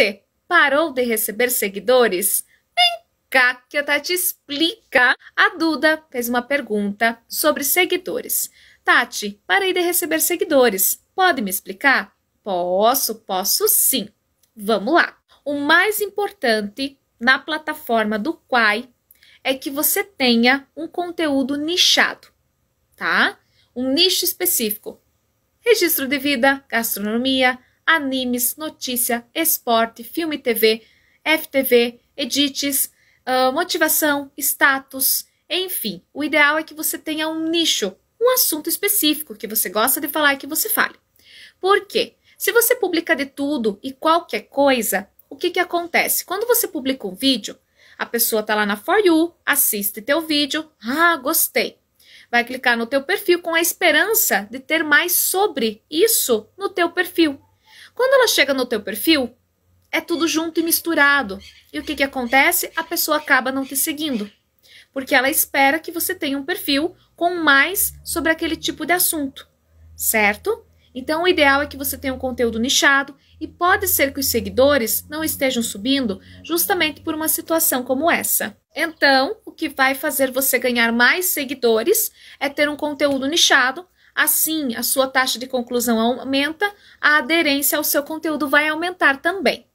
você parou de receber seguidores? Vem cá que a Tati tá explica. A Duda fez uma pergunta sobre seguidores. Tati, parei de receber seguidores. Pode me explicar? Posso, posso sim. Vamos lá. O mais importante na plataforma do Quai é que você tenha um conteúdo nichado, tá? Um nicho específico. Registro de vida, gastronomia, animes, notícia, esporte, filme e TV, FTV, edits, uh, motivação, status, enfim. O ideal é que você tenha um nicho, um assunto específico que você gosta de falar e que você fale. Por quê? Se você publica de tudo e qualquer coisa, o que, que acontece? Quando você publica um vídeo, a pessoa está lá na For You, assiste teu vídeo, ah, gostei. Vai clicar no teu perfil com a esperança de ter mais sobre isso no teu perfil. Quando ela chega no teu perfil, é tudo junto e misturado. E o que, que acontece? A pessoa acaba não te seguindo, porque ela espera que você tenha um perfil com mais sobre aquele tipo de assunto, certo? Então, o ideal é que você tenha um conteúdo nichado e pode ser que os seguidores não estejam subindo justamente por uma situação como essa. Então, o que vai fazer você ganhar mais seguidores é ter um conteúdo nichado Assim, a sua taxa de conclusão aumenta, a aderência ao seu conteúdo vai aumentar também.